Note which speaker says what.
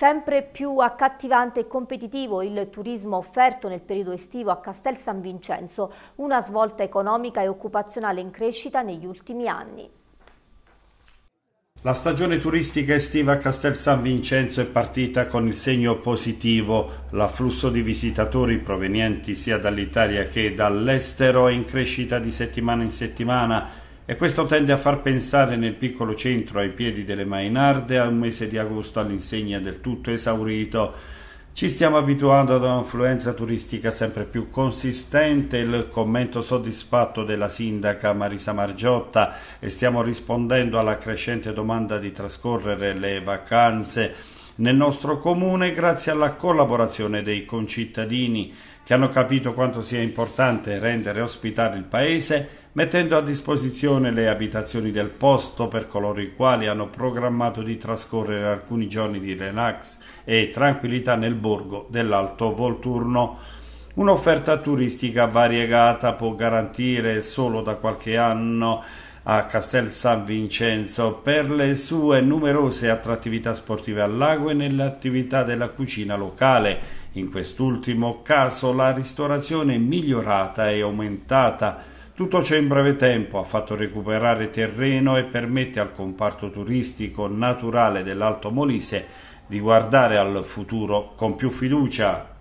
Speaker 1: Sempre più accattivante e competitivo il turismo offerto nel periodo estivo a Castel San Vincenzo, una svolta economica e occupazionale in crescita negli ultimi anni.
Speaker 2: La stagione turistica estiva a Castel San Vincenzo è partita con il segno positivo. L'afflusso di visitatori provenienti sia dall'Italia che dall'estero è in crescita di settimana in settimana e questo tende a far pensare nel piccolo centro ai piedi delle Mainarde a un mese di agosto all'insegna del tutto esaurito. Ci stiamo abituando ad un'influenza turistica sempre più consistente, il commento soddisfatto della sindaca Marisa Margiotta e stiamo rispondendo alla crescente domanda di trascorrere le vacanze nel nostro comune grazie alla collaborazione dei concittadini che hanno capito quanto sia importante rendere ospitare il paese mettendo a disposizione le abitazioni del posto per coloro i quali hanno programmato di trascorrere alcuni giorni di relax e tranquillità nel borgo dell'Alto Volturno. Un'offerta turistica variegata può garantire solo da qualche anno a Castel San Vincenzo per le sue numerose attrattività sportive al lago e nelle attività della cucina locale. In quest'ultimo caso la ristorazione è migliorata e aumentata tutto ciò in breve tempo ha fatto recuperare terreno e permette al comparto turistico naturale dell'Alto Molise di guardare al futuro con più fiducia,